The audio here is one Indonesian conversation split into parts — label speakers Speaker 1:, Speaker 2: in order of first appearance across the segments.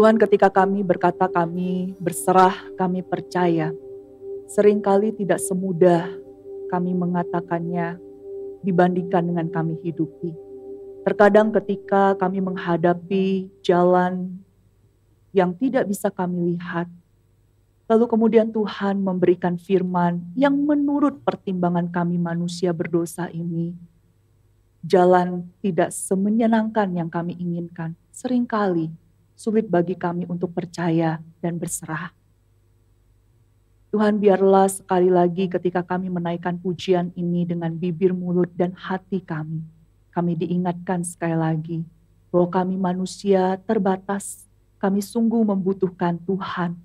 Speaker 1: Tuhan ketika kami berkata kami berserah, kami percaya, seringkali tidak semudah kami mengatakannya dibandingkan dengan kami hidupi. Terkadang ketika kami menghadapi jalan yang tidak bisa kami lihat, lalu kemudian Tuhan memberikan firman yang menurut pertimbangan kami manusia berdosa ini, jalan tidak semenyenangkan yang kami inginkan. Seringkali sulit bagi kami untuk percaya dan berserah. Tuhan biarlah sekali lagi ketika kami menaikkan pujian ini dengan bibir mulut dan hati kami, kami diingatkan sekali lagi bahwa kami manusia terbatas, kami sungguh membutuhkan Tuhan.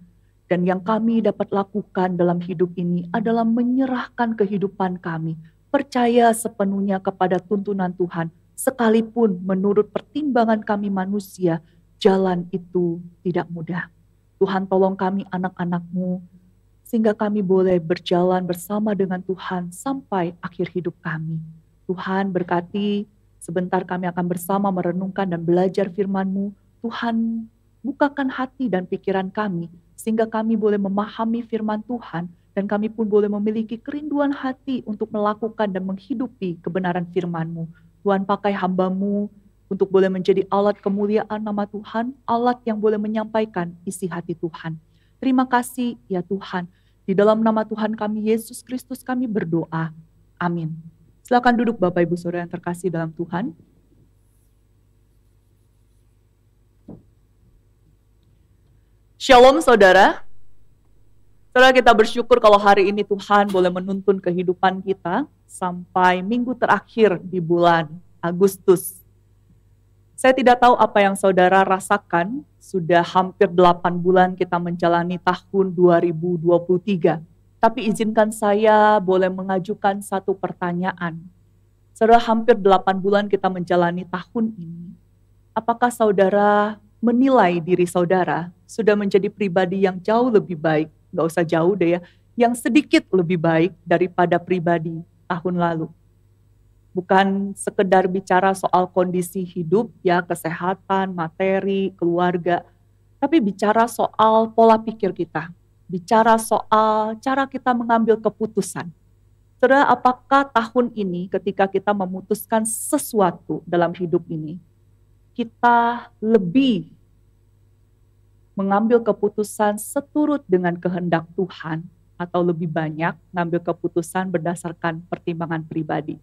Speaker 1: Dan yang kami dapat lakukan dalam hidup ini adalah menyerahkan kehidupan kami, percaya sepenuhnya kepada tuntunan Tuhan, sekalipun menurut pertimbangan kami manusia, jalan itu tidak mudah. Tuhan tolong kami anak-anakmu, sehingga kami boleh berjalan bersama dengan Tuhan sampai akhir hidup kami. Tuhan berkati, sebentar kami akan bersama merenungkan dan belajar Firmanmu. Tuhan bukakan hati dan pikiran kami, sehingga kami boleh memahami firman Tuhan, dan kami pun boleh memiliki kerinduan hati untuk melakukan dan menghidupi kebenaran firman-Mu. Tuhan pakai hambamu, untuk boleh menjadi alat kemuliaan nama Tuhan, alat yang boleh menyampaikan isi hati Tuhan. Terima kasih ya Tuhan. Di dalam nama Tuhan kami Yesus Kristus kami berdoa. Amin. Silakan duduk Bapak Ibu Saudara yang terkasih dalam Tuhan. Shalom saudara. Saudara kita bersyukur kalau hari ini Tuhan boleh menuntun kehidupan kita sampai minggu terakhir di bulan Agustus. Saya tidak tahu apa yang saudara rasakan, sudah hampir 8 bulan kita menjalani tahun 2023. Tapi izinkan saya boleh mengajukan satu pertanyaan. Saudara hampir 8 bulan kita menjalani tahun ini. Apakah saudara menilai diri saudara sudah menjadi pribadi yang jauh lebih baik, Gak usah jauh deh ya, yang sedikit lebih baik daripada pribadi tahun lalu? bukan sekedar bicara soal kondisi hidup ya, kesehatan, materi, keluarga, tapi bicara soal pola pikir kita, bicara soal cara kita mengambil keputusan. Saudara, apakah tahun ini ketika kita memutuskan sesuatu dalam hidup ini, kita lebih mengambil keputusan seturut dengan kehendak Tuhan atau lebih banyak mengambil keputusan berdasarkan pertimbangan pribadi?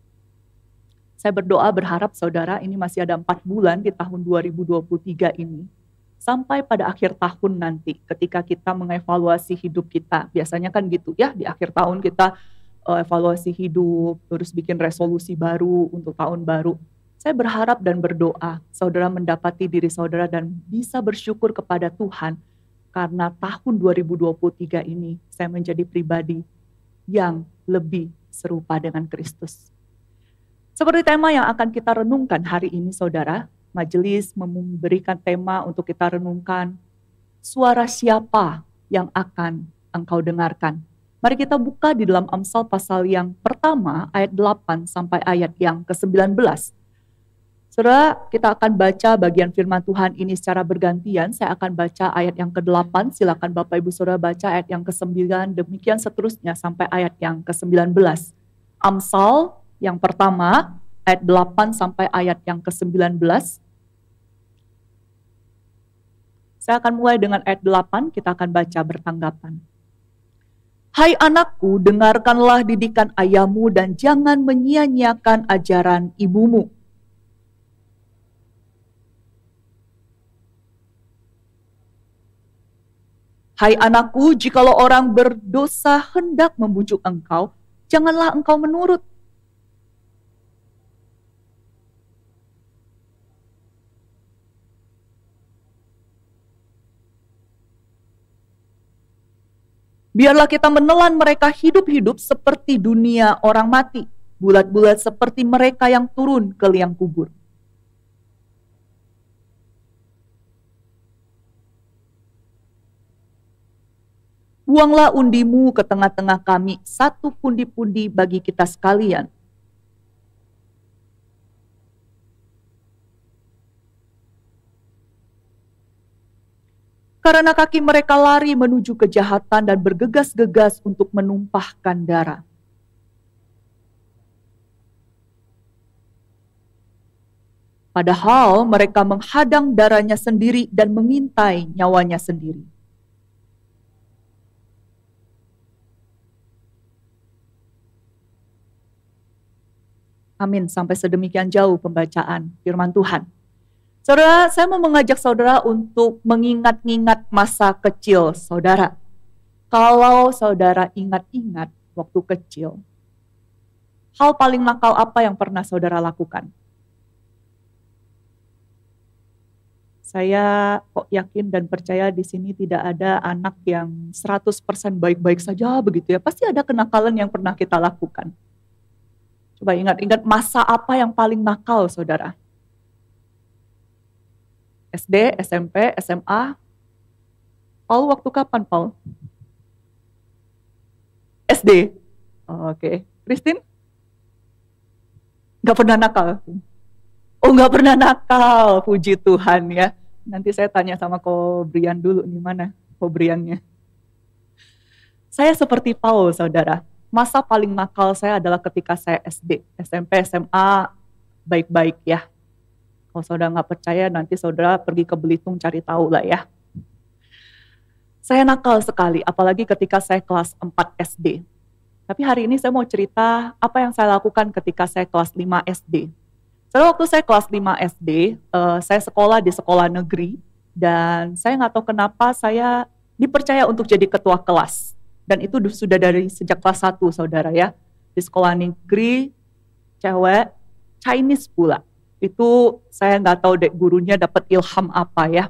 Speaker 1: Saya berdoa berharap saudara ini masih ada empat bulan di tahun 2023 ini. Sampai pada akhir tahun nanti ketika kita mengevaluasi hidup kita. Biasanya kan gitu ya di akhir tahun kita eh, evaluasi hidup, terus bikin resolusi baru untuk tahun baru. Saya berharap dan berdoa saudara mendapati diri saudara dan bisa bersyukur kepada Tuhan karena tahun 2023 ini saya menjadi pribadi yang lebih serupa dengan Kristus. Seperti tema yang akan kita renungkan hari ini saudara, majelis memberikan tema untuk kita renungkan suara siapa yang akan engkau dengarkan. Mari kita buka di dalam Amsal pasal yang pertama ayat 8 sampai ayat yang ke-19. Saudara, kita akan baca bagian firman Tuhan ini secara bergantian. Saya akan baca ayat yang ke-8, silakan Bapak Ibu Saudara baca ayat yang ke-9, demikian seterusnya sampai ayat yang ke-19. Amsal yang pertama, ayat 8 sampai ayat yang ke-19. Saya akan mulai dengan ayat 8, kita akan baca bertanggapan. Hai anakku, dengarkanlah didikan ayahmu dan jangan menyia-nyiakan ajaran ibumu. Hai anakku, jikalau orang berdosa hendak membujuk engkau, janganlah engkau menurut Biarlah kita menelan mereka hidup-hidup seperti dunia orang mati, bulat-bulat seperti mereka yang turun ke liang kubur. Buanglah undimu ke tengah-tengah kami, satu pundi-pundi bagi kita sekalian, karena kaki mereka lari menuju kejahatan dan bergegas-gegas untuk menumpahkan darah. Padahal mereka menghadang darahnya sendiri dan mengintai nyawanya sendiri. Amin, sampai sedemikian jauh pembacaan firman Tuhan. Saudara, saya mau mengajak saudara untuk mengingat-ingat masa kecil saudara. Kalau saudara ingat-ingat waktu kecil, hal paling nakal apa yang pernah saudara lakukan? Saya kok yakin dan percaya di sini tidak ada anak yang 100% baik-baik saja begitu ya. Pasti ada kenakalan yang pernah kita lakukan. Coba ingat-ingat masa apa yang paling nakal saudara SD, SMP, SMA. Paul waktu kapan Paul? SD. Oh, oke. Okay. Christine? Gak pernah nakal? Oh gak pernah nakal, puji Tuhan ya. Nanti saya tanya sama Brian dulu, nih mana Briannya. Saya seperti Paul, saudara. Masa paling nakal saya adalah ketika saya SD, SMP, SMA, baik-baik ya. Kalau saudara nggak percaya nanti saudara pergi ke Belitung cari tahu lah ya. Saya nakal sekali, apalagi ketika saya kelas 4 SD. Tapi hari ini saya mau cerita apa yang saya lakukan ketika saya kelas 5 SD. Saya waktu saya kelas 5 SD, eh, saya sekolah di sekolah negeri dan saya nggak tahu kenapa saya dipercaya untuk jadi ketua kelas. Dan itu sudah dari sejak kelas 1 saudara ya. Di sekolah negeri, cewek, Chinese pula. Itu saya nggak tahu dek gurunya dapat ilham apa ya.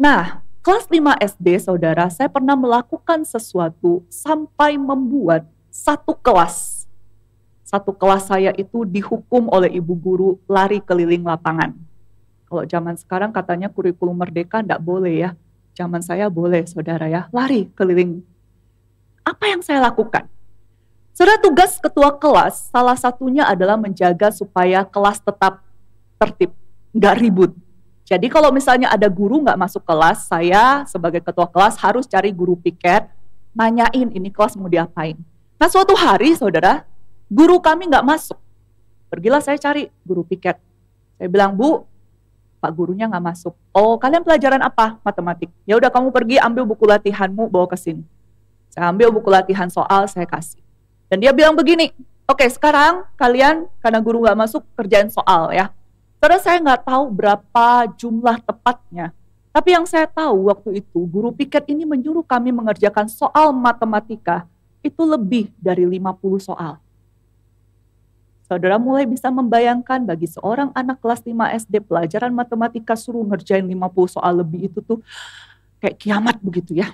Speaker 1: Nah, kelas 5 SD saudara, saya pernah melakukan sesuatu sampai membuat satu kelas. Satu kelas saya itu dihukum oleh ibu guru lari keliling lapangan. Kalau zaman sekarang katanya kurikulum merdeka nggak boleh ya. Zaman saya boleh saudara ya, lari keliling. Apa yang saya lakukan? Saudara tugas ketua kelas salah satunya adalah menjaga supaya kelas tetap tertib, nggak ribut. Jadi kalau misalnya ada guru nggak masuk kelas, saya sebagai ketua kelas harus cari guru piket, nanyain ini kelas mau diapain. Nah suatu hari saudara, guru kami nggak masuk. Pergilah saya cari guru piket. Saya bilang, Bu, Pak gurunya nggak masuk. Oh, kalian pelajaran apa? Matematik. Ya udah kamu pergi ambil buku latihanmu bawa ke sini. Saya ambil buku latihan soal, saya kasih. Dan dia bilang begini, oke okay, sekarang kalian karena guru nggak masuk kerjain soal ya. Karena saya nggak tahu berapa jumlah tepatnya. Tapi yang saya tahu waktu itu, guru piket ini menyuruh kami mengerjakan soal matematika itu lebih dari 50 soal. Saudara mulai bisa membayangkan bagi seorang anak kelas 5 SD pelajaran matematika suruh ngerjain 50 soal lebih itu tuh kayak kiamat begitu ya.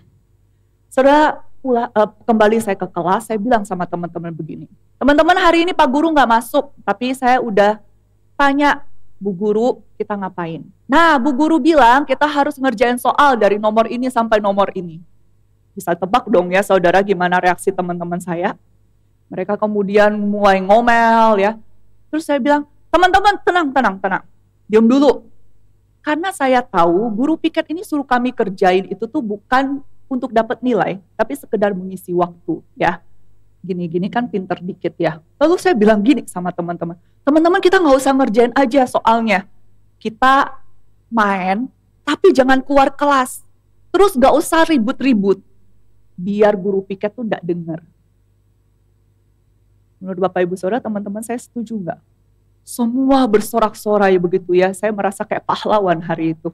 Speaker 1: Saudara pula, uh, kembali saya ke kelas, saya bilang sama teman-teman begini. Teman-teman hari ini Pak Guru nggak masuk, tapi saya udah tanya Bu Guru kita ngapain. Nah, Bu Guru bilang kita harus ngerjain soal dari nomor ini sampai nomor ini. Bisa tebak dong ya saudara gimana reaksi teman-teman saya. Mereka kemudian mulai ngomel ya. Terus saya bilang, teman-teman tenang, tenang, tenang. Diam dulu. Karena saya tahu guru piket ini suruh kami kerjain itu tuh bukan untuk dapat nilai, tapi sekedar mengisi waktu ya gini-gini kan pinter dikit ya. Lalu saya bilang gini sama teman-teman, teman-teman kita nggak usah ngerjain aja soalnya. Kita main, tapi jangan keluar kelas. Terus nggak usah ribut-ribut. Biar guru piket tuh nggak denger. Menurut Bapak Ibu Saudara, teman-teman saya setuju nggak? Semua bersorak-sorai begitu ya. Saya merasa kayak pahlawan hari itu.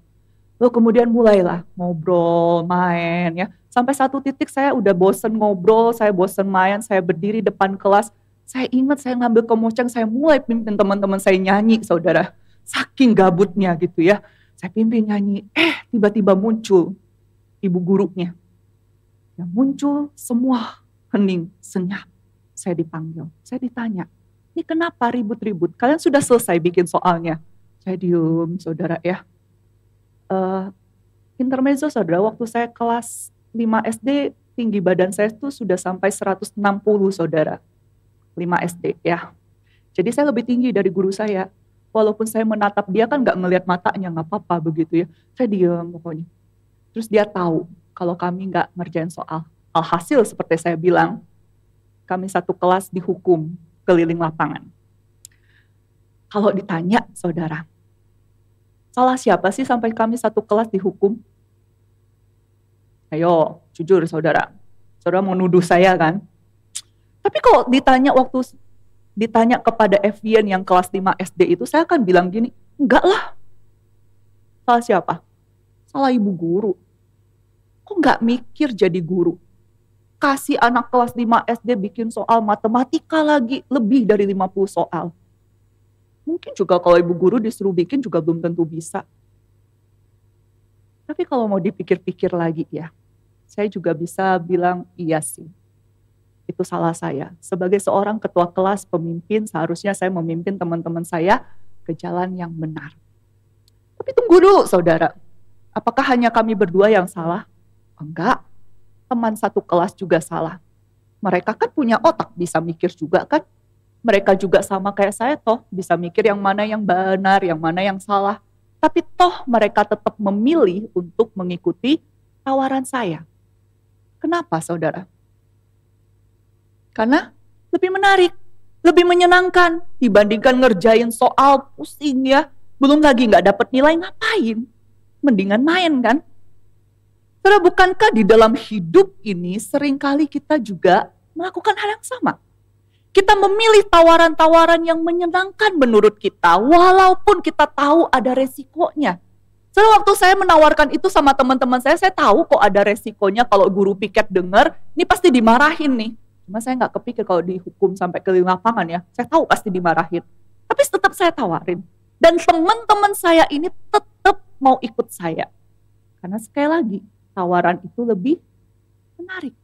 Speaker 1: Lalu kemudian mulailah ngobrol, main ya Sampai satu titik saya udah bosen ngobrol, saya bosen main, saya berdiri depan kelas. Saya ingat saya ngambil kemoceng, saya mulai pimpin teman-teman saya nyanyi, saudara. Saking gabutnya gitu ya. Saya pimpin nyanyi, eh tiba-tiba muncul ibu gurunya. Ya, muncul semua hening, senyap. Saya dipanggil, saya ditanya, ini kenapa ribut-ribut? Kalian sudah selesai bikin soalnya. Saya diem, saudara ya. Uh, intermezzo saudara, waktu saya kelas 5 SD tinggi badan saya itu sudah sampai 160 saudara. 5 SD ya. Jadi saya lebih tinggi dari guru saya. Walaupun saya menatap dia kan nggak ngelihat matanya, nggak apa-apa begitu ya. Saya diam pokoknya. Terus dia tahu kalau kami nggak ngerjain soal. Alhasil seperti saya bilang, kami satu kelas dihukum keliling lapangan. Kalau ditanya saudara, salah siapa sih sampai kami satu kelas dihukum? Ayo, jujur saudara. Saudara mau nuduh saya kan? Tapi kalau ditanya waktu ditanya kepada Evian yang kelas 5 SD itu, saya akan bilang gini, enggak lah. Salah siapa? Salah ibu guru. Kok enggak mikir jadi guru? Kasih anak kelas 5 SD bikin soal matematika lagi, lebih dari 50 soal. Mungkin juga kalau ibu guru disuruh bikin juga belum tentu bisa. Tapi kalau mau dipikir-pikir lagi ya, saya juga bisa bilang iya sih. Itu salah saya. Sebagai seorang ketua kelas pemimpin, seharusnya saya memimpin teman-teman saya ke jalan yang benar. Tapi tunggu dulu saudara, apakah hanya kami berdua yang salah? Enggak, teman satu kelas juga salah. Mereka kan punya otak, bisa mikir juga kan? Mereka juga sama kayak saya toh, bisa mikir yang mana yang benar, yang mana yang salah. Tapi toh mereka tetap memilih untuk mengikuti tawaran saya. Kenapa saudara? Karena lebih menarik, lebih menyenangkan dibandingkan ngerjain soal pusing ya. Belum lagi nggak dapat nilai ngapain? Mendingan main kan? Karena bukankah di dalam hidup ini seringkali kita juga melakukan hal yang sama? Kita memilih tawaran-tawaran yang menyenangkan menurut kita, walaupun kita tahu ada resikonya. Saya waktu saya menawarkan itu sama teman-teman saya, saya tahu kok ada resikonya kalau guru piket dengar, ini pasti dimarahin nih. Cuma saya nggak kepikir kalau dihukum sampai ke lapangan ya. Saya tahu pasti dimarahin. Tapi tetap saya tawarin. Dan teman-teman saya ini tetap mau ikut saya. Karena sekali lagi, tawaran itu lebih menarik.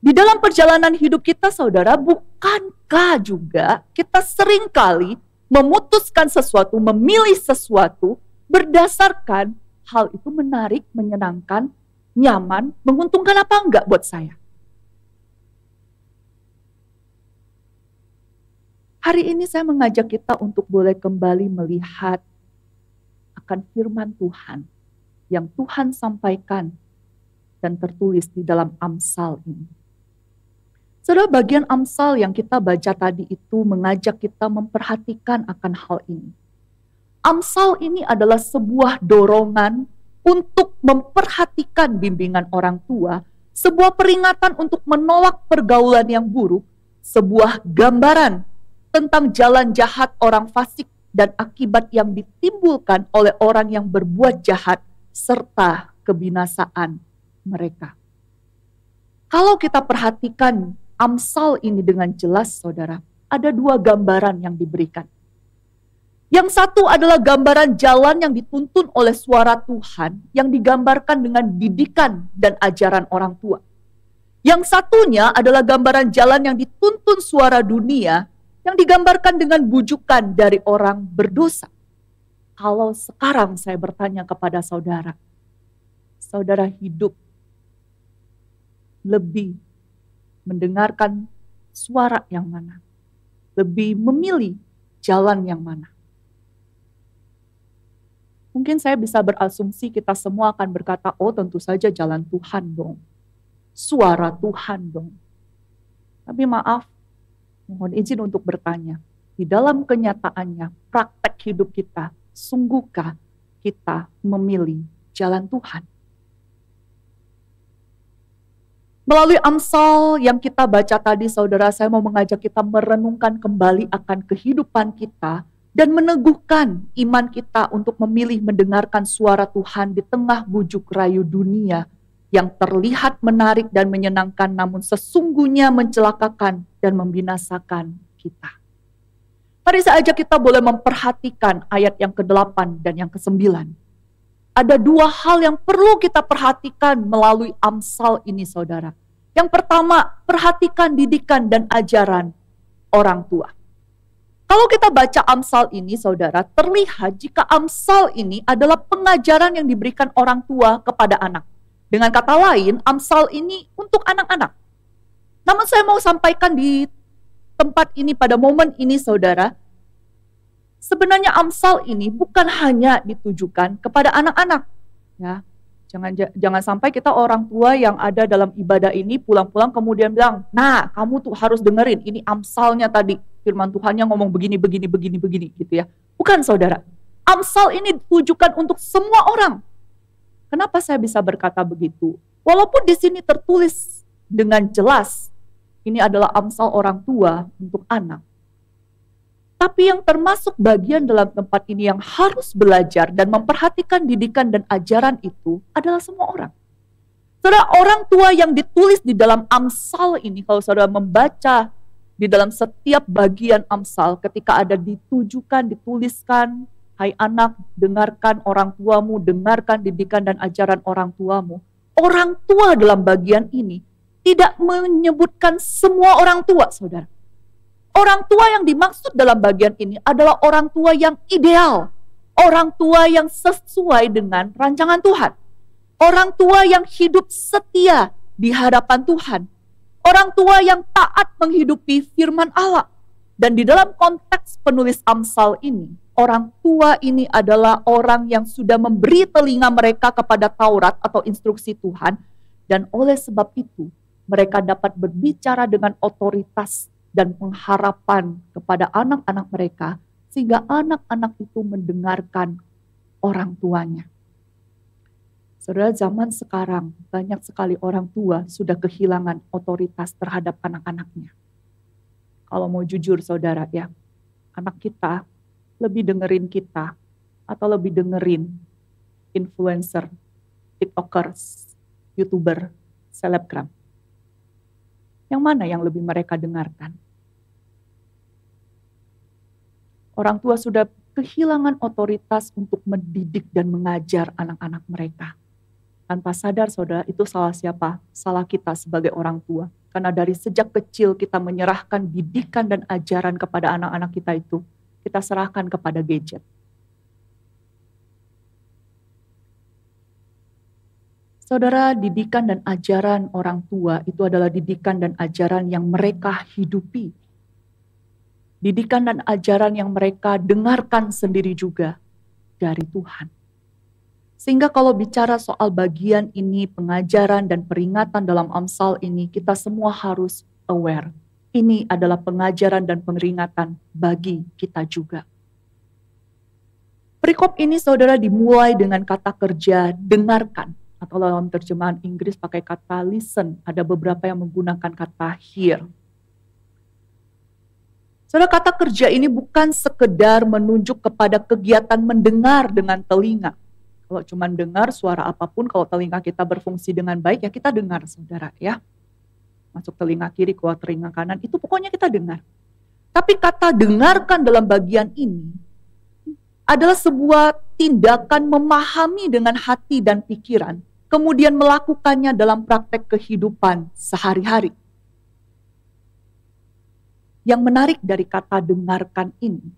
Speaker 1: Di dalam perjalanan hidup kita, saudara, bukankah juga kita seringkali memutuskan sesuatu, memilih sesuatu berdasarkan hal itu menarik, menyenangkan, nyaman, menguntungkan apa enggak buat saya. Hari ini saya mengajak kita untuk boleh kembali melihat akan firman Tuhan yang Tuhan sampaikan dan tertulis di dalam Amsal ini. Saudara, bagian Amsal yang kita baca tadi itu mengajak kita memperhatikan akan hal ini Amsal ini adalah sebuah dorongan untuk memperhatikan bimbingan orang tua, sebuah peringatan untuk menolak pergaulan yang buruk, sebuah gambaran tentang jalan jahat orang fasik dan akibat yang ditimbulkan oleh orang yang berbuat jahat serta kebinasaan mereka. Kalau kita perhatikan Amsal ini dengan jelas, saudara, ada dua gambaran yang diberikan yang satu adalah gambaran jalan yang dituntun oleh suara Tuhan yang digambarkan dengan didikan dan ajaran orang tua. Yang satunya adalah gambaran jalan yang dituntun suara dunia yang digambarkan dengan bujukan dari orang berdosa. Kalau sekarang saya bertanya kepada saudara, saudara hidup lebih mendengarkan suara yang mana, lebih memilih jalan yang mana mungkin saya bisa berasumsi kita semua akan berkata, oh tentu saja jalan Tuhan dong. Suara Tuhan dong. Tapi maaf, mohon izin untuk bertanya. Di dalam kenyataannya, praktek hidup kita, sungguhkah kita memilih jalan Tuhan? Melalui Amsal yang kita baca tadi, saudara, saya mau mengajak kita merenungkan kembali akan kehidupan kita dan meneguhkan iman kita untuk memilih mendengarkan suara Tuhan di tengah bujuk rayu dunia yang terlihat menarik dan menyenangkan namun sesungguhnya mencelakakan dan membinasakan kita. Mari saja kita boleh memperhatikan ayat yang ke-8 dan yang ke-9. Ada dua hal yang perlu kita perhatikan melalui Amsal ini saudara. Yang pertama, perhatikan didikan dan ajaran orang tua. Kalau kita baca Amsal ini saudara, terlihat jika Amsal ini adalah pengajaran yang diberikan orang tua kepada anak. Dengan kata lain, Amsal ini untuk anak-anak. Namun saya mau sampaikan di tempat ini pada momen ini saudara, sebenarnya Amsal ini bukan hanya ditujukan kepada anak-anak. Ya, jangan jangan sampai kita orang tua yang ada dalam ibadah ini pulang-pulang kemudian bilang, nah kamu tuh harus dengerin ini Amsalnya tadi firman Tuhan yang ngomong begini, begini, begini, begini gitu ya. Bukan saudara. Amsal ini ditujukan untuk semua orang. Kenapa saya bisa berkata begitu? Walaupun di sini tertulis dengan jelas, ini adalah Amsal orang tua untuk anak. Tapi yang termasuk bagian dalam tempat ini yang harus belajar dan memperhatikan didikan dan ajaran itu adalah semua orang. Saudara, orang tua yang ditulis di dalam Amsal ini, kalau saudara membaca di dalam setiap bagian Amsal ketika ada ditujukan, dituliskan, hai anak, dengarkan orang tuamu, dengarkan didikan dan ajaran orang tuamu. Orang tua dalam bagian ini tidak menyebutkan semua orang tua, saudara. Orang tua yang dimaksud dalam bagian ini adalah orang tua yang ideal, orang tua yang sesuai dengan rancangan Tuhan, orang tua yang hidup setia di hadapan Tuhan, orang tua yang taat menghidupi firman Allah. Dan di dalam konteks penulis Amsal ini, orang tua ini adalah orang yang sudah memberi telinga mereka kepada Taurat atau instruksi Tuhan. Dan oleh sebab itu, mereka dapat berbicara dengan otoritas dan pengharapan kepada anak-anak mereka, sehingga anak-anak itu mendengarkan orang tuanya. Saudara, zaman sekarang banyak sekali orang tua sudah kehilangan otoritas terhadap anak-anaknya. Kalau mau jujur saudara ya, anak kita lebih dengerin kita atau lebih dengerin influencer, tiktokers, youtuber, selebgram. Yang mana yang lebih mereka dengarkan? Orang tua sudah kehilangan otoritas untuk mendidik dan mengajar anak-anak mereka tanpa sadar saudara itu salah siapa? Salah kita sebagai orang tua. Karena dari sejak kecil kita menyerahkan didikan dan ajaran kepada anak-anak kita itu, kita serahkan kepada gadget. Saudara, didikan dan ajaran orang tua itu adalah didikan dan ajaran yang mereka hidupi. Didikan dan ajaran yang mereka dengarkan sendiri juga dari Tuhan. Sehingga kalau bicara soal bagian ini, pengajaran dan peringatan dalam Amsal ini, kita semua harus aware. Ini adalah pengajaran dan peringatan bagi kita juga. Perikop ini saudara dimulai dengan kata kerja dengarkan atau dalam terjemahan Inggris pakai kata listen. Ada beberapa yang menggunakan kata hear. Saudara kata kerja ini bukan sekedar menunjuk kepada kegiatan mendengar dengan telinga. Kalau cuman dengar suara apapun, kalau telinga kita berfungsi dengan baik ya kita dengar saudara ya. Masuk telinga kiri, keluar telinga kanan, itu pokoknya kita dengar. Tapi kata dengarkan dalam bagian ini adalah sebuah tindakan memahami dengan hati dan pikiran, kemudian melakukannya dalam praktek kehidupan sehari-hari. Yang menarik dari kata dengarkan ini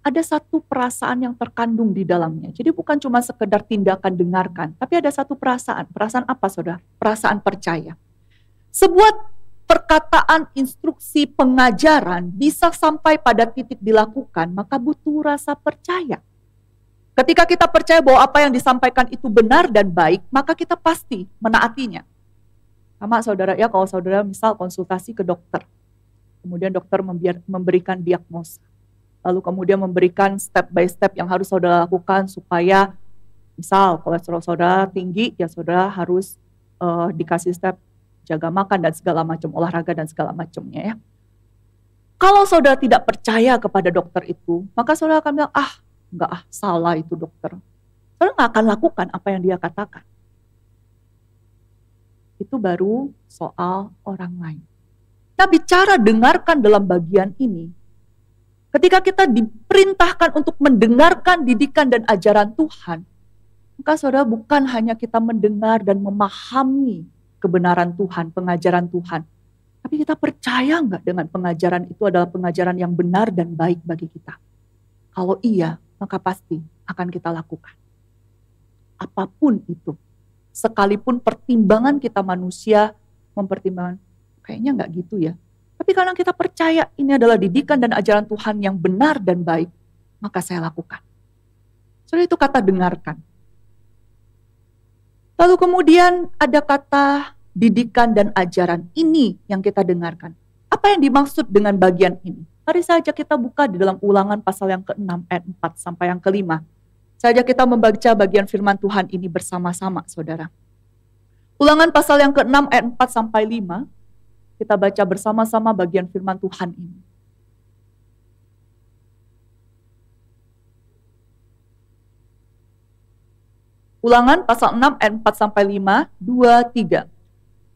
Speaker 1: ada satu perasaan yang terkandung di dalamnya. Jadi bukan cuma sekedar tindakan dengarkan, tapi ada satu perasaan. Perasaan apa saudara? Perasaan percaya. Sebuah perkataan, instruksi, pengajaran bisa sampai pada titik dilakukan, maka butuh rasa percaya. Ketika kita percaya bahwa apa yang disampaikan itu benar dan baik, maka kita pasti menaatinya. Sama saudara ya, kalau saudara misal konsultasi ke dokter, kemudian dokter memberikan diagnosa lalu kemudian memberikan step by step yang harus saudara lakukan supaya misal kolesterol saudara tinggi ya saudara harus uh, dikasih step jaga makan dan segala macam olahraga dan segala macamnya ya. Kalau saudara tidak percaya kepada dokter itu, maka saudara akan bilang, ah enggak ah, salah itu dokter. Saudara nggak akan lakukan apa yang dia katakan. Itu baru soal orang lain. Nah bicara dengarkan dalam bagian ini, Ketika kita diperintahkan untuk mendengarkan didikan dan ajaran Tuhan, maka saudara bukan hanya kita mendengar dan memahami kebenaran Tuhan, pengajaran Tuhan, tapi kita percaya nggak dengan pengajaran itu adalah pengajaran yang benar dan baik bagi kita. Kalau iya, maka pasti akan kita lakukan. Apapun itu, sekalipun pertimbangan kita manusia mempertimbangkan, kayaknya nggak gitu ya, tapi kalau kita percaya ini adalah didikan dan ajaran Tuhan yang benar dan baik, maka saya lakukan. Soalnya itu kata dengarkan. Lalu kemudian ada kata didikan dan ajaran ini yang kita dengarkan. Apa yang dimaksud dengan bagian ini? Mari saja kita buka di dalam ulangan pasal yang ke-6 ayat 4 sampai yang ke-5. Saja kita membaca bagian firman Tuhan ini bersama-sama, saudara. Ulangan pasal yang ke-6 ayat 4 sampai 5, kita baca bersama-sama bagian firman Tuhan ini. Ulangan pasal 6 ayat 4 sampai 5, 2, 3.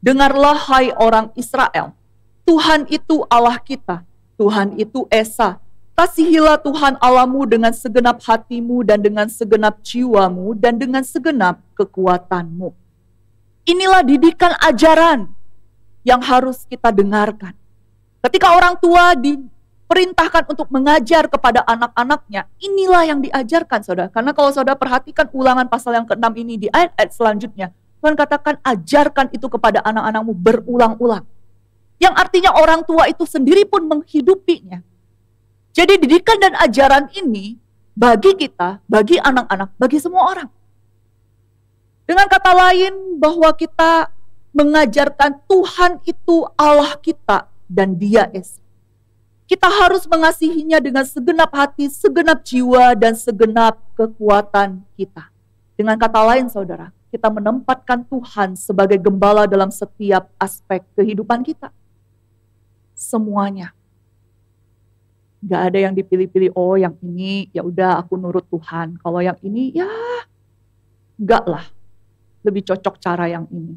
Speaker 1: Dengarlah hai orang Israel, Tuhan itu Allah kita, Tuhan itu Esa. Kasihilah Tuhan Allahmu dengan segenap hatimu dan dengan segenap jiwamu dan dengan segenap kekuatanmu. Inilah didikan ajaran yang harus kita dengarkan. Ketika orang tua diperintahkan untuk mengajar kepada anak-anaknya, inilah yang diajarkan saudara. Karena kalau saudara perhatikan ulangan pasal yang ke-6 ini di ayat-ayat selanjutnya, Tuhan katakan ajarkan itu kepada anak-anakmu berulang-ulang. Yang artinya orang tua itu sendiri pun menghidupinya. Jadi didikan dan ajaran ini bagi kita, bagi anak-anak, bagi semua orang. Dengan kata lain bahwa kita mengajarkan Tuhan itu Allah kita dan Dia Esa. Kita harus mengasihinya dengan segenap hati, segenap jiwa, dan segenap kekuatan kita. Dengan kata lain, saudara, kita menempatkan Tuhan sebagai gembala dalam setiap aspek kehidupan kita. Semuanya. Gak ada yang dipilih-pilih, oh yang ini ya udah aku nurut Tuhan. Kalau yang ini ya enggak lah, lebih cocok cara yang ini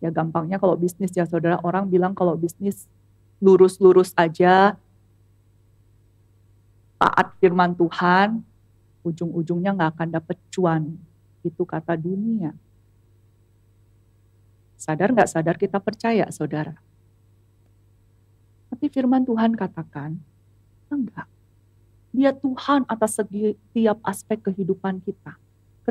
Speaker 1: Ya gampangnya kalau bisnis ya saudara orang bilang kalau bisnis lurus-lurus aja, taat firman Tuhan, ujung-ujungnya nggak akan dapet cuan. Itu kata dunia. Sadar nggak sadar kita percaya saudara. Tapi firman Tuhan katakan, enggak. Dia Tuhan atas setiap aspek kehidupan kita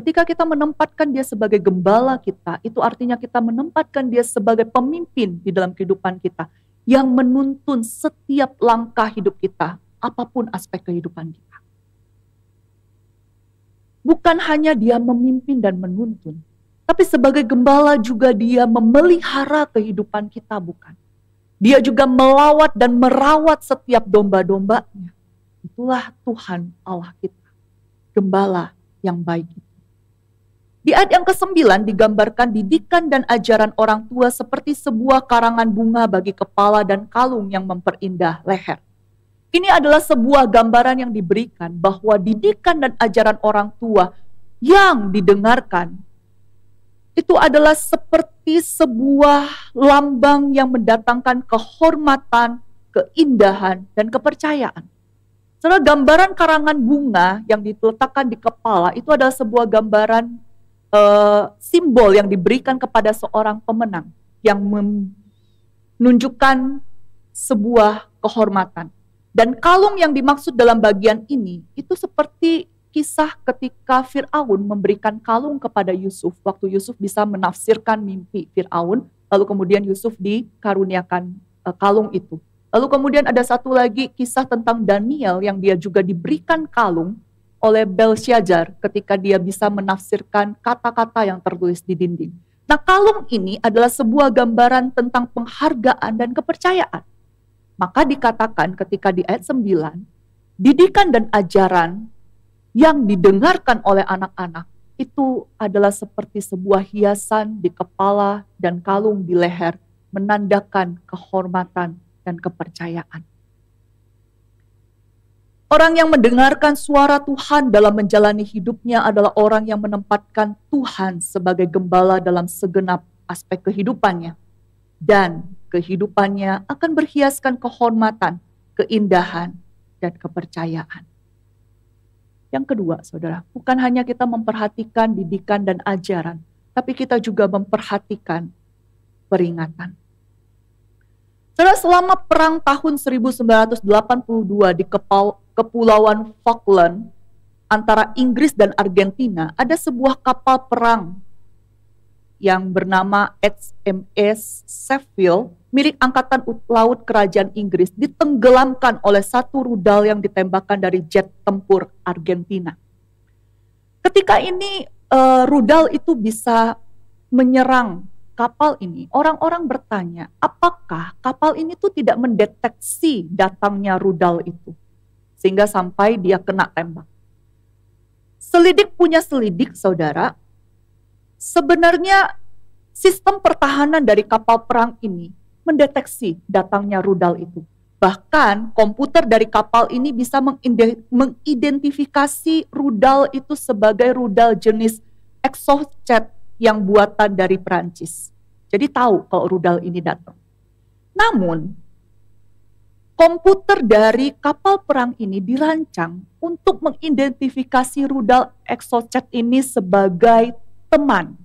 Speaker 1: Ketika kita menempatkan dia sebagai gembala kita, itu artinya kita menempatkan dia sebagai pemimpin di dalam kehidupan kita yang menuntun setiap langkah hidup kita, apapun aspek kehidupan kita. Bukan hanya dia memimpin dan menuntun, tapi sebagai gembala juga dia memelihara kehidupan kita, bukan? Dia juga melawat dan merawat setiap domba-dombanya. Itulah Tuhan Allah kita, gembala yang baik itu. Di ayat yang ke-9 digambarkan didikan dan ajaran orang tua seperti sebuah karangan bunga bagi kepala dan kalung yang memperindah leher. Ini adalah sebuah gambaran yang diberikan bahwa didikan dan ajaran orang tua yang didengarkan itu adalah seperti sebuah lambang yang mendatangkan kehormatan, keindahan, dan kepercayaan. Saudara, gambaran karangan bunga yang diletakkan di kepala itu adalah sebuah gambaran uh, simbol yang diberikan kepada seorang pemenang yang menunjukkan sebuah kehormatan. Dan kalung yang dimaksud dalam bagian ini itu seperti kisah ketika Firaun memberikan kalung kepada Yusuf waktu Yusuf bisa menafsirkan mimpi Firaun, lalu kemudian Yusuf dikaruniakan uh, kalung itu. Lalu kemudian ada satu lagi kisah tentang Daniel yang dia juga diberikan kalung oleh Belshazzar ketika dia bisa menafsirkan kata-kata yang tertulis di dinding. Nah, kalung ini adalah sebuah gambaran tentang penghargaan dan kepercayaan. Maka dikatakan ketika di ayat 9, didikan dan ajaran yang didengarkan oleh anak-anak itu adalah seperti sebuah hiasan di kepala dan kalung di leher, menandakan kehormatan dan kepercayaan. Orang yang mendengarkan suara Tuhan dalam menjalani hidupnya adalah orang yang menempatkan Tuhan sebagai gembala dalam segenap aspek kehidupannya. Dan kehidupannya akan berhiaskan kehormatan, keindahan, dan kepercayaan. Yang kedua, saudara, bukan hanya kita memperhatikan didikan dan ajaran, tapi kita juga memperhatikan peringatan. Saudara, selama perang tahun 1982 di Kepau, Kepulauan Falkland antara Inggris dan Argentina ada sebuah kapal perang yang bernama HMS Sheffield milik Angkatan Laut Kerajaan Inggris ditenggelamkan oleh satu rudal yang ditembakkan dari jet tempur Argentina. Ketika ini uh, rudal itu bisa menyerang kapal ini, orang-orang bertanya, apakah kapal ini tuh tidak mendeteksi datangnya rudal itu? sehingga sampai dia kena tembak. Selidik punya selidik, saudara. Sebenarnya sistem pertahanan dari kapal perang ini mendeteksi datangnya rudal itu. Bahkan komputer dari kapal ini bisa mengidentifikasi rudal itu sebagai rudal jenis exocet yang buatan dari Perancis. Jadi tahu kalau rudal ini datang. Namun komputer dari kapal perang ini dirancang untuk mengidentifikasi rudal exocet ini sebagai teman.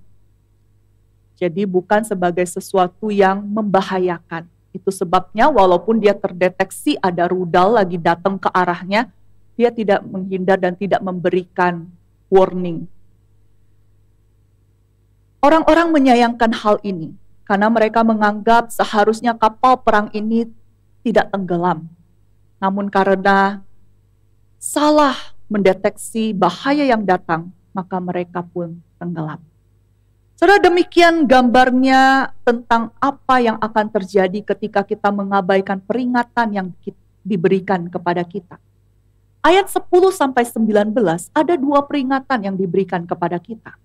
Speaker 1: Jadi bukan sebagai sesuatu yang membahayakan. Itu sebabnya walaupun dia terdeteksi ada rudal lagi datang ke arahnya, dia tidak menghindar dan tidak memberikan warning. Orang-orang menyayangkan hal ini karena mereka menganggap seharusnya kapal perang ini tidak tenggelam. Namun karena salah mendeteksi bahaya yang datang, maka mereka pun tenggelam. Saudara demikian gambarnya tentang apa yang akan terjadi ketika kita mengabaikan peringatan yang diberikan kepada kita. Ayat 10 sampai 19 ada dua peringatan yang diberikan kepada kita.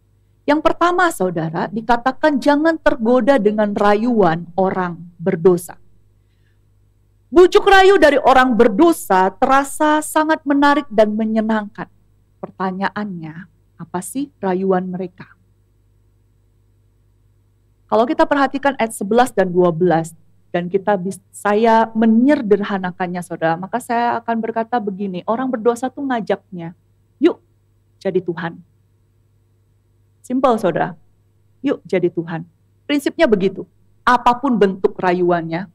Speaker 1: Yang pertama, saudara, dikatakan jangan tergoda dengan rayuan orang berdosa. Bujuk rayu dari orang berdosa terasa sangat menarik dan menyenangkan. Pertanyaannya, apa sih rayuan mereka? Kalau kita perhatikan ayat 11 dan 12 dan kita saya menyederhanakannya Saudara, maka saya akan berkata begini, orang berdosa tuh ngajaknya, yuk jadi Tuhan. Simple Saudara. Yuk jadi Tuhan. Prinsipnya begitu. Apapun bentuk rayuannya,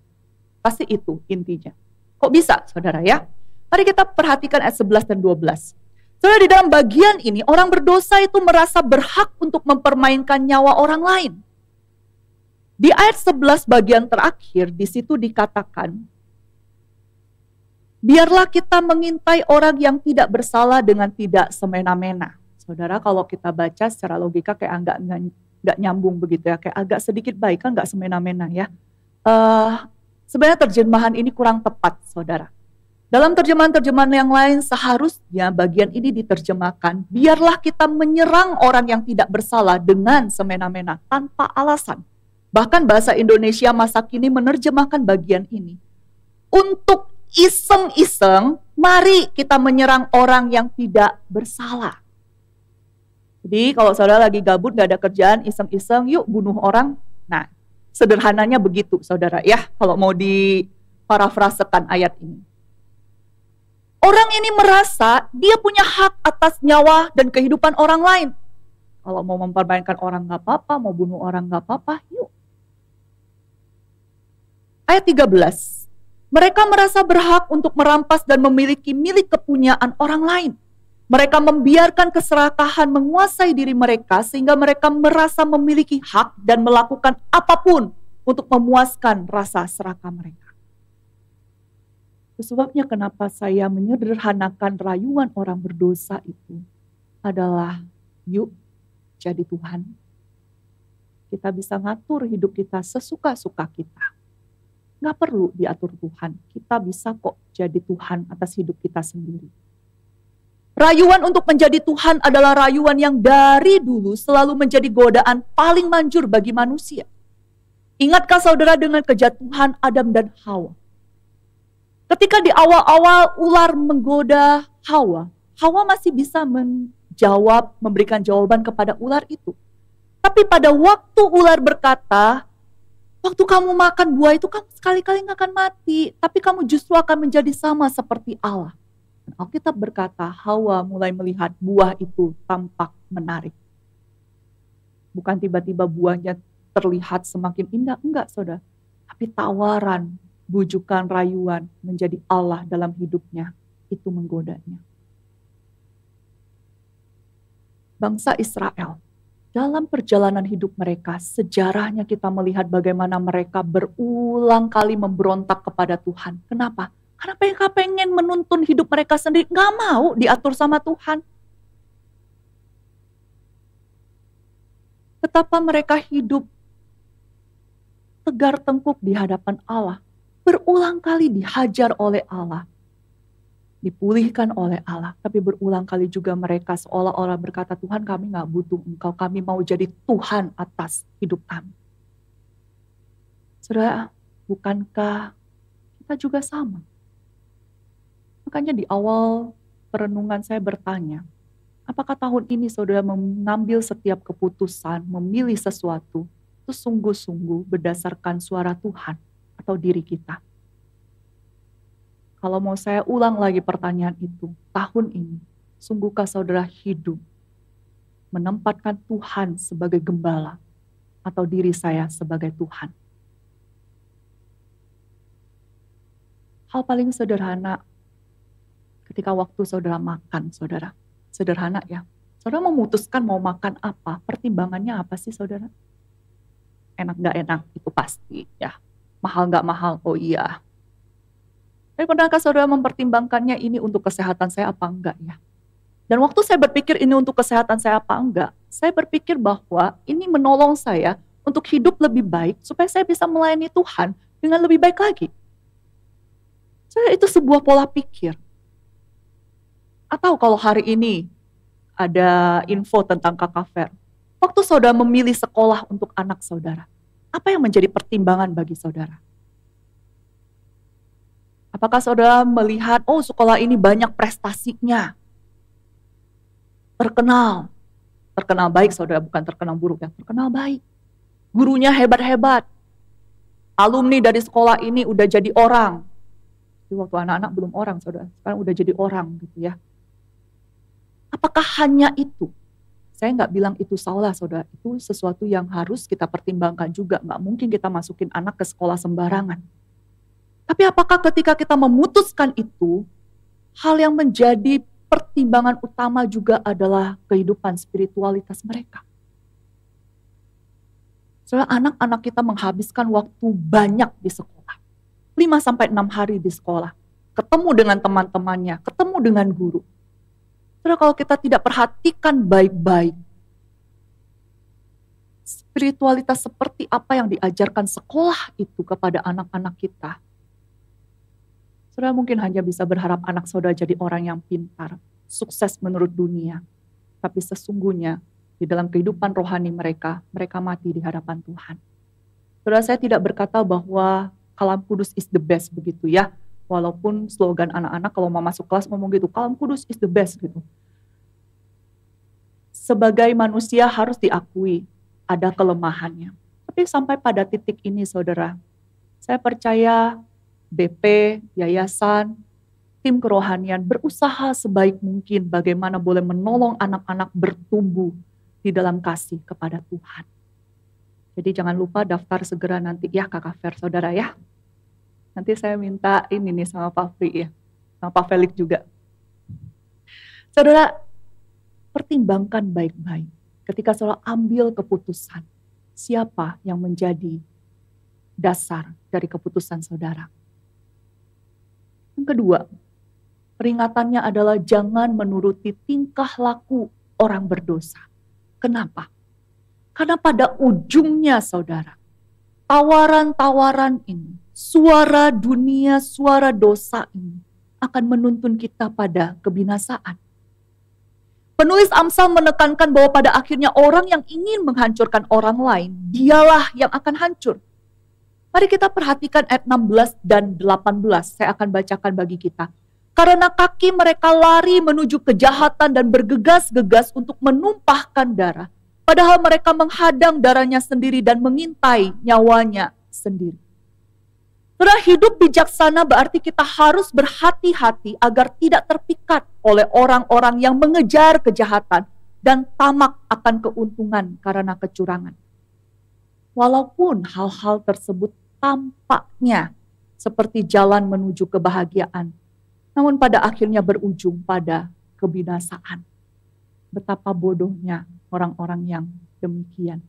Speaker 1: Pasti itu intinya. Kok bisa, saudara ya? Mari kita perhatikan ayat 11 dan 12. Saudara, di dalam bagian ini, orang berdosa itu merasa berhak untuk mempermainkan nyawa orang lain. Di ayat 11 bagian terakhir, di situ dikatakan, biarlah kita mengintai orang yang tidak bersalah dengan tidak semena-mena. Saudara, kalau kita baca secara logika kayak agak nggak nyambung begitu ya, kayak agak sedikit baik kan nggak semena-mena ya. Uh, Sebenarnya terjemahan ini kurang tepat, saudara. Dalam terjemahan-terjemahan yang lain, seharusnya bagian ini diterjemahkan, biarlah kita menyerang orang yang tidak bersalah dengan semena-mena tanpa alasan. Bahkan bahasa Indonesia masa kini menerjemahkan bagian ini. Untuk iseng-iseng, mari kita menyerang orang yang tidak bersalah. Jadi kalau saudara lagi gabut, gak ada kerjaan, iseng-iseng, yuk bunuh orang. Nah, Sederhananya begitu, saudara. Ya, kalau mau di diparafrasekan ayat ini. Orang ini merasa dia punya hak atas nyawa dan kehidupan orang lain. Kalau mau mempermainkan orang nggak apa-apa, mau bunuh orang nggak apa-apa, yuk. Ayat 13. Mereka merasa berhak untuk merampas dan memiliki milik kepunyaan orang lain. Mereka membiarkan keserakahan menguasai diri mereka sehingga mereka merasa memiliki hak dan melakukan apapun untuk memuaskan rasa serakah mereka. Sebabnya kenapa saya menyederhanakan rayuan orang berdosa itu adalah yuk jadi Tuhan. Kita bisa ngatur hidup kita sesuka-suka kita. Nggak perlu diatur Tuhan, kita bisa kok jadi Tuhan atas hidup kita sendiri Rayuan untuk menjadi Tuhan adalah rayuan yang dari dulu selalu menjadi godaan paling manjur bagi manusia. Ingatkah saudara dengan kejatuhan Adam dan Hawa? Ketika di awal-awal ular menggoda Hawa, Hawa masih bisa menjawab, memberikan jawaban kepada ular itu. Tapi pada waktu ular berkata, waktu kamu makan buah itu kamu sekali-kali nggak akan mati, tapi kamu justru akan menjadi sama seperti Allah Alkitab berkata Hawa mulai melihat buah itu tampak menarik. Bukan tiba-tiba buahnya terlihat semakin indah, enggak saudara. Tapi tawaran, bujukan, rayuan menjadi Allah dalam hidupnya itu menggodanya. Bangsa Israel dalam perjalanan hidup mereka, sejarahnya kita melihat bagaimana mereka berulang kali memberontak kepada Tuhan. Kenapa? Karena mereka pengen menuntun hidup mereka sendiri, nggak mau diatur sama Tuhan. Betapa mereka hidup tegar tengkuk di hadapan Allah, berulang kali dihajar oleh Allah, dipulihkan oleh Allah. Tapi berulang kali juga mereka seolah-olah berkata, Tuhan kami nggak butuh engkau, kami mau jadi Tuhan atas hidup kami. Saudara, bukankah kita juga sama? Makanya di awal perenungan saya bertanya, apakah tahun ini saudara mengambil setiap keputusan, memilih sesuatu, itu sungguh-sungguh berdasarkan suara Tuhan atau diri kita? Kalau mau saya ulang lagi pertanyaan itu, tahun ini, sungguhkah saudara hidup menempatkan Tuhan sebagai gembala atau diri saya sebagai Tuhan? Hal paling sederhana ketika waktu saudara makan, saudara. Sederhana ya. Saudara memutuskan mau makan apa, pertimbangannya apa sih saudara? Enak gak enak, itu pasti ya. Mahal gak mahal, oh iya. Tapi pernahkah saudara mempertimbangkannya ini untuk kesehatan saya apa enggak ya? Dan waktu saya berpikir ini untuk kesehatan saya apa enggak, saya berpikir bahwa ini menolong saya untuk hidup lebih baik supaya saya bisa melayani Tuhan dengan lebih baik lagi. saya itu sebuah pola pikir kakak tahu kalau hari ini ada info tentang kakak Fer. Waktu saudara memilih sekolah untuk anak saudara, apa yang menjadi pertimbangan bagi saudara? Apakah saudara melihat, oh sekolah ini banyak prestasinya, terkenal, terkenal baik saudara, bukan terkenal buruk ya, terkenal baik. Gurunya hebat-hebat, alumni dari sekolah ini udah jadi orang. di waktu anak-anak belum orang saudara, sekarang udah jadi orang gitu ya. Apakah hanya itu? Saya nggak bilang itu salah, saudara. Itu sesuatu yang harus kita pertimbangkan juga. Nggak mungkin kita masukin anak ke sekolah sembarangan. Tapi apakah ketika kita memutuskan itu, hal yang menjadi pertimbangan utama juga adalah kehidupan spiritualitas mereka? Saudara, anak-anak kita menghabiskan waktu banyak di sekolah. 5 sampai 6 hari di sekolah. Ketemu dengan teman-temannya, ketemu dengan guru karena kalau kita tidak perhatikan baik-baik, spiritualitas seperti apa yang diajarkan sekolah itu kepada anak-anak kita, saudara mungkin hanya bisa berharap anak saudara jadi orang yang pintar, sukses menurut dunia. Tapi sesungguhnya di dalam kehidupan rohani mereka, mereka mati di hadapan Tuhan. Saudara saya tidak berkata bahwa kalam kudus is the best begitu ya. Walaupun slogan anak-anak kalau mau masuk kelas ngomong gitu, Kalam Kudus is the best gitu. Sebagai manusia harus diakui ada kelemahannya. Tapi sampai pada titik ini saudara, saya percaya BP, yayasan, tim kerohanian berusaha sebaik mungkin bagaimana boleh menolong anak-anak bertumbuh di dalam kasih kepada Tuhan. Jadi jangan lupa daftar segera nanti ya kakak Fer saudara ya. Nanti saya minta ini nih sama Pak Fri ya, sama Pak Felix juga. Saudara, pertimbangkan baik-baik ketika seolah ambil keputusan siapa yang menjadi dasar dari keputusan saudara. Yang kedua, peringatannya adalah jangan menuruti tingkah laku orang berdosa. Kenapa? Karena pada ujungnya saudara, tawaran-tawaran ini suara dunia, suara dosa ini akan menuntun kita pada kebinasaan. Penulis Amsal menekankan bahwa pada akhirnya orang yang ingin menghancurkan orang lain, dialah yang akan hancur. Mari kita perhatikan ayat 16 dan 18. Saya akan bacakan bagi kita. Karena kaki mereka lari menuju kejahatan dan bergegas-gegas untuk menumpahkan darah. Padahal mereka menghadang darahnya sendiri dan mengintai nyawanya sendiri. Saudara, hidup bijaksana berarti kita harus berhati-hati agar tidak terpikat oleh orang-orang yang mengejar kejahatan dan tamak akan keuntungan karena kecurangan. Walaupun hal-hal tersebut tampaknya seperti jalan menuju kebahagiaan, namun pada akhirnya berujung pada kebinasaan. Betapa bodohnya orang-orang yang demikian.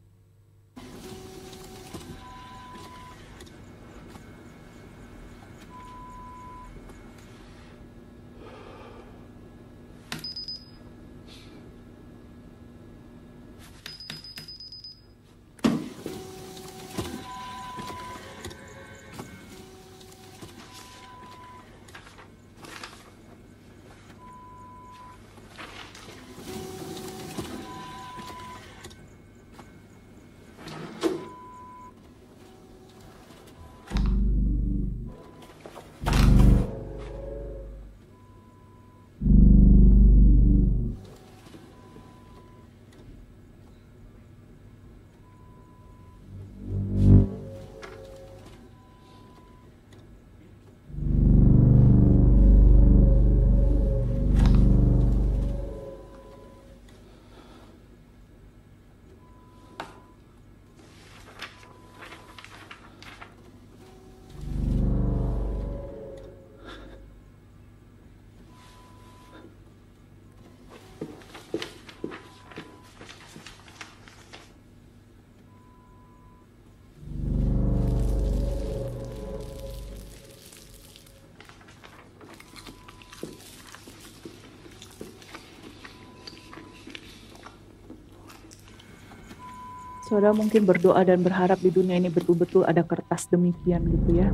Speaker 1: Saudara mungkin berdoa dan berharap di dunia ini betul-betul ada kertas demikian gitu ya.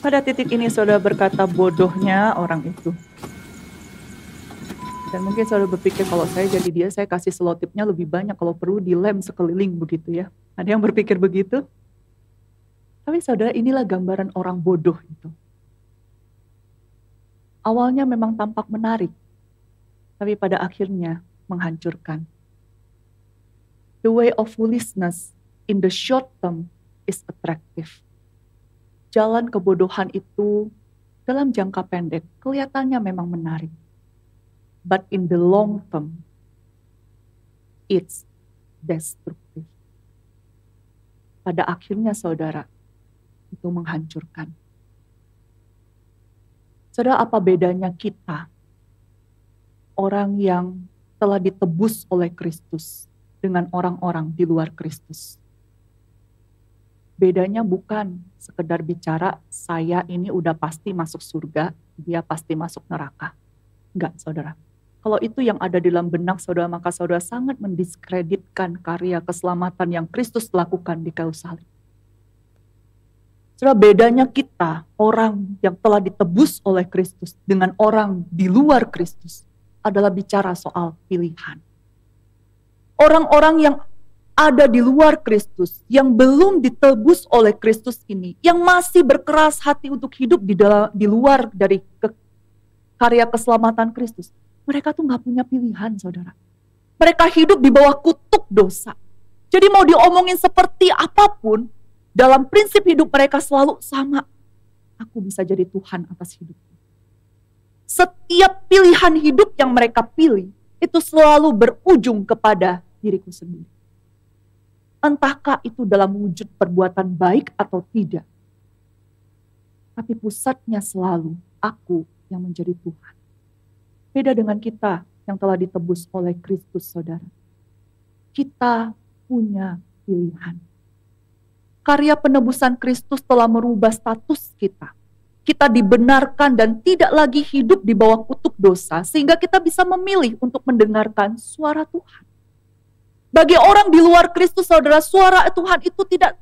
Speaker 1: Pada titik ini saudara berkata bodohnya orang itu. Dan mungkin saudara berpikir kalau saya jadi dia, saya kasih selotipnya lebih banyak kalau perlu dilem sekeliling begitu ya. Ada yang berpikir begitu? Tapi saudara inilah gambaran orang bodoh itu. Awalnya memang tampak menarik, tapi pada akhirnya menghancurkan. The way of foolishness in the short term is attractive jalan kebodohan itu dalam jangka pendek kelihatannya memang menarik. But in the long term, it's destructive. Pada akhirnya saudara, itu menghancurkan. Saudara, apa bedanya kita, orang yang telah ditebus oleh Kristus, dengan orang-orang di luar Kristus? bedanya bukan sekedar bicara saya ini udah pasti masuk surga, dia pasti masuk neraka. Enggak, saudara. Kalau itu yang ada dalam benak saudara, maka saudara sangat mendiskreditkan karya keselamatan yang Kristus lakukan di kayu salib. Saudara, bedanya kita, orang yang telah ditebus oleh Kristus dengan orang di luar Kristus adalah bicara soal pilihan. Orang-orang yang ada di luar Kristus, yang belum ditebus oleh Kristus ini, yang masih berkeras hati untuk hidup di dalam di luar dari ke, karya keselamatan Kristus, mereka tuh nggak punya pilihan, saudara. Mereka hidup di bawah kutuk dosa. Jadi mau diomongin seperti apapun, dalam prinsip hidup mereka selalu sama. Aku bisa jadi Tuhan atas hidupku. Setiap pilihan hidup yang mereka pilih, itu selalu berujung kepada diriku sendiri entahkah itu dalam wujud perbuatan baik atau tidak. Tapi pusatnya selalu aku yang menjadi Tuhan. Beda dengan kita yang telah ditebus oleh Kristus, saudara. Kita punya pilihan. Karya penebusan Kristus telah merubah status kita. Kita dibenarkan dan tidak lagi hidup di bawah kutuk dosa, sehingga kita bisa memilih untuk mendengarkan suara Tuhan bagi orang di luar Kristus, saudara, suara Tuhan itu tidak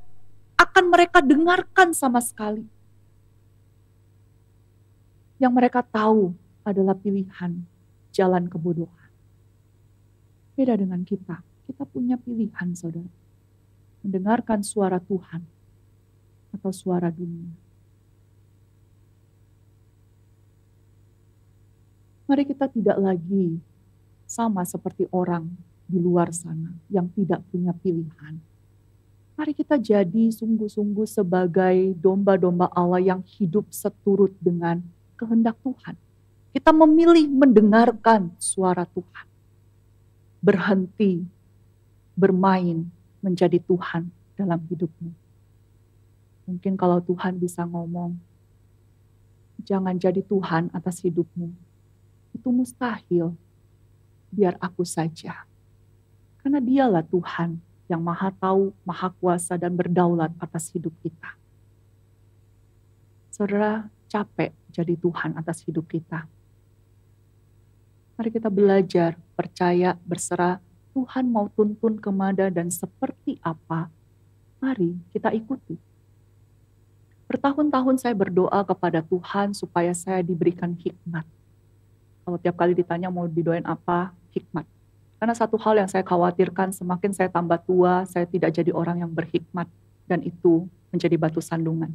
Speaker 1: akan mereka dengarkan sama sekali. Yang mereka tahu adalah pilihan jalan kebodohan. Beda dengan kita, kita punya pilihan, saudara, mendengarkan suara Tuhan atau suara dunia. Mari kita tidak lagi sama seperti orang di luar sana yang tidak punya pilihan. Mari kita jadi sungguh-sungguh sebagai domba-domba Allah yang hidup seturut dengan kehendak Tuhan. Kita memilih mendengarkan suara Tuhan. Berhenti bermain menjadi Tuhan dalam hidupmu. Mungkin kalau Tuhan bisa ngomong, jangan jadi Tuhan atas hidupmu. Itu mustahil. Biar aku saja. Karena dialah Tuhan yang maha tahu, maha kuasa, dan berdaulat atas hidup kita. Saudara capek jadi Tuhan atas hidup kita. Mari kita belajar, percaya, berserah. Tuhan mau tuntun kemana dan seperti apa, mari kita ikuti. Bertahun-tahun saya berdoa kepada Tuhan supaya saya diberikan hikmat. Kalau tiap kali ditanya mau didoain apa, hikmat karena satu hal yang saya khawatirkan, semakin saya tambah tua, saya tidak jadi orang yang berhikmat, dan itu menjadi batu sandungan.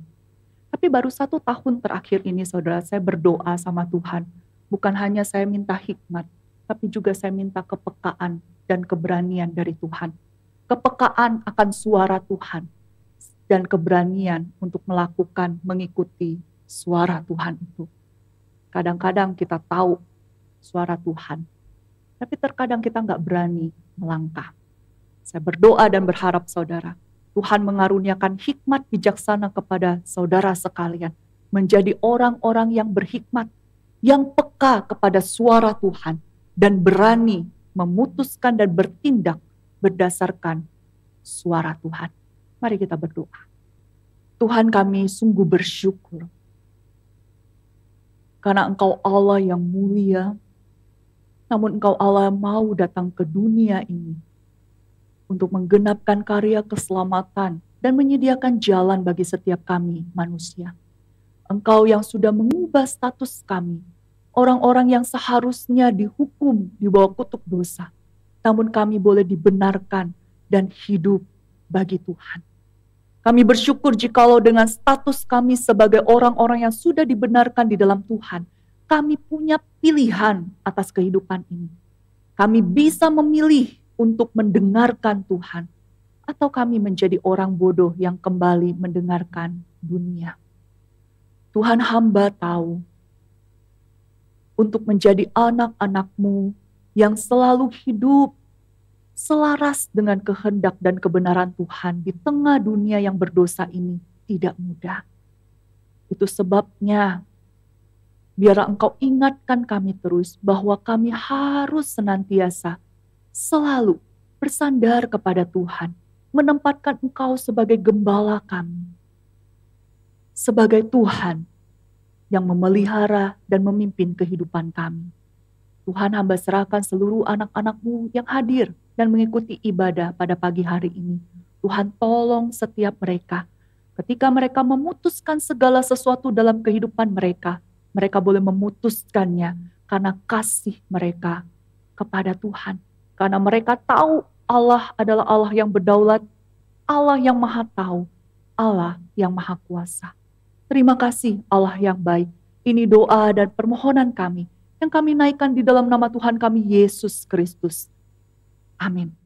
Speaker 1: Tapi baru satu tahun terakhir ini, saudara, saya berdoa sama Tuhan. Bukan hanya saya minta hikmat, tapi juga saya minta kepekaan dan keberanian dari Tuhan. Kepekaan akan suara Tuhan, dan keberanian untuk melakukan mengikuti suara Tuhan itu. Kadang-kadang kita tahu suara Tuhan, tapi terkadang kita nggak berani melangkah. Saya berdoa dan berharap saudara, Tuhan mengaruniakan hikmat bijaksana kepada saudara sekalian. Menjadi orang-orang yang berhikmat, yang peka kepada suara Tuhan, dan berani memutuskan dan bertindak berdasarkan suara Tuhan. Mari kita berdoa. Tuhan kami sungguh bersyukur. Karena Engkau Allah yang mulia, namun engkau Allah yang mau datang ke dunia ini untuk menggenapkan karya keselamatan dan menyediakan jalan bagi setiap kami manusia. Engkau yang sudah mengubah status kami, orang-orang yang seharusnya dihukum di bawah kutuk dosa. Namun kami boleh dibenarkan dan hidup bagi Tuhan. Kami bersyukur jikalau dengan status kami sebagai orang-orang yang sudah dibenarkan di dalam Tuhan, kami punya pilihan atas kehidupan ini. Kami bisa memilih untuk mendengarkan Tuhan, atau kami menjadi orang bodoh yang kembali mendengarkan dunia. Tuhan, hamba tahu untuk menjadi anak-anakmu yang selalu hidup selaras dengan kehendak dan kebenaran Tuhan di tengah dunia yang berdosa ini tidak mudah. Itu sebabnya biarlah engkau ingatkan kami terus bahwa kami harus senantiasa selalu bersandar kepada Tuhan, menempatkan engkau sebagai gembala kami, sebagai Tuhan yang memelihara dan memimpin kehidupan kami. Tuhan hamba serahkan seluruh anak-anakmu yang hadir dan mengikuti ibadah pada pagi hari ini. Tuhan tolong setiap mereka ketika mereka memutuskan segala sesuatu dalam kehidupan mereka mereka boleh memutuskannya hmm. karena kasih mereka kepada Tuhan. Karena mereka tahu Allah adalah Allah yang berdaulat, Allah yang maha tahu, Allah yang maha kuasa. Terima kasih Allah yang baik. Ini doa dan permohonan kami yang kami naikkan di dalam nama Tuhan kami Yesus Kristus. Amin.